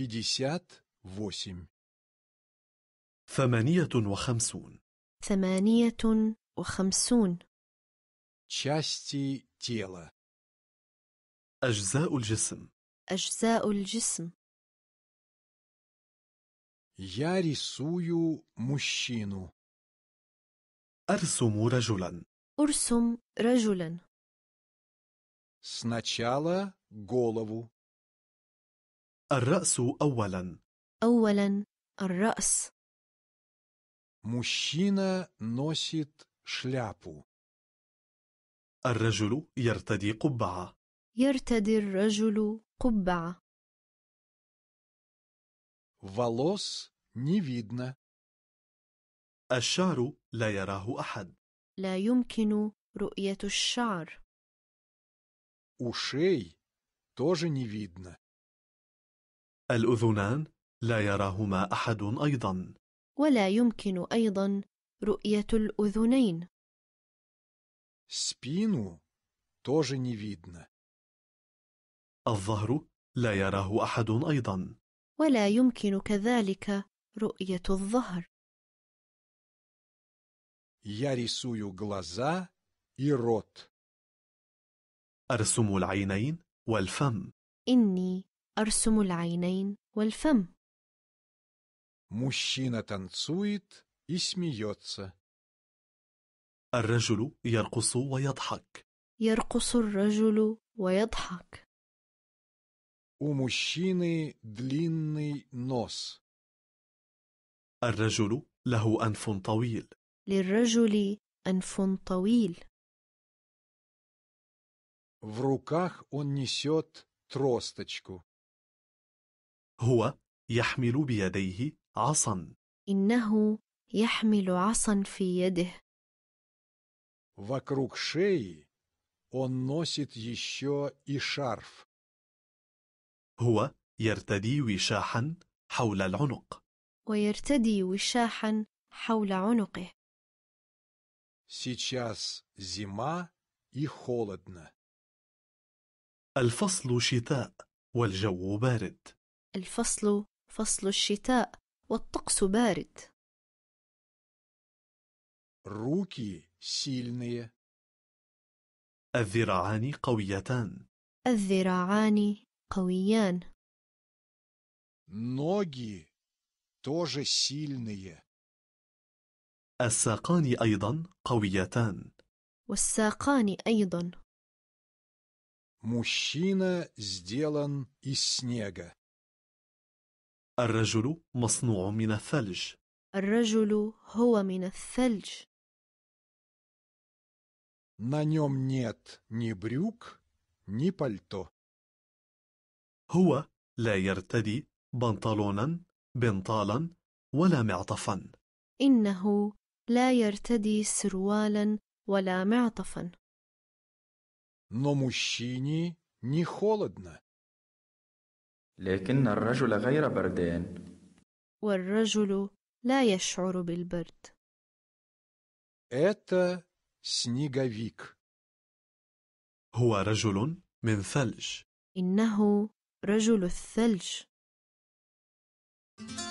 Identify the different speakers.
Speaker 1: пятьдесят восемь. ثمانية وخمسون
Speaker 2: ثمانية وخمسون части
Speaker 1: тела أجزاء الجسم
Speaker 2: أجزاء الجسم
Speaker 1: Я рисую мужчину. أرسم رجلا
Speaker 2: أرسم رجلا
Speaker 1: Сначала голову. الرأس أولا
Speaker 2: أولا الرأس
Speaker 1: مشينا نوسيت шляпу. الرجل يرتدي قبعة.
Speaker 2: يرتدي الرجل قبعة.
Speaker 1: Волос не видно. الشعر لا يراه أحد.
Speaker 2: لا يمكن رؤية الشعر.
Speaker 1: Ушей тоже не видно. الأذنان لا يراهما أحد أيضا
Speaker 2: ولا يمكن أيضا رؤية الأذنين
Speaker 1: спину тоже не видно. الظهر لا يراه أحد أيضا.
Speaker 2: ولا يمكن كذلك رؤية الظهر.
Speaker 1: Я рисую глаза и рот. أرسم العينين والفم.
Speaker 2: إني أرسم العينين والفم.
Speaker 1: Мужчина танцует и смеется. الرجل يرقص ويضحك.
Speaker 2: يرقص الرجل ويضحك.
Speaker 1: У мужчины длинный нос. الرجل له أنف طويل.
Speaker 2: للرجل أنف طويل.
Speaker 1: В руках он несет тросточку. هو يحمل بيديه عصا
Speaker 2: إنه يحمل عصا في يده
Speaker 1: وكروك шеи он носит еще и шарф. هو يرتدي وشاحا حول العنق.
Speaker 2: ويرتدي وشاحا حول عنقه.
Speaker 1: Сейчас зима и холодно. الفصل شتاء والجو بارد.
Speaker 2: الفصل فصل الشتاء والطقس بارد
Speaker 1: руки сильные الذراعان قويتان
Speaker 2: الذراعان قويان
Speaker 1: ноги тоже сильные الساقان أيضا قويتان
Speaker 2: والساقان أيضا
Speaker 1: Мужчина сделан из снега. الرجل مصنوع من الثلج
Speaker 2: الرجل هو من الثلج
Speaker 1: На нем нет ни брюк, ни пальто. هو لا يرتدي بنطلونا بنطالا ولا معطفا
Speaker 2: إنه لا يرتدي سروالا ولا معطفا
Speaker 1: Но мужчине не холодно.
Speaker 2: لكن الرجل غير
Speaker 1: بردان
Speaker 2: والرجل لا يشعر بالبرد
Speaker 1: Это снеговик. هو رجل من ثلج.
Speaker 2: إنه رجل الثلج. Thank you.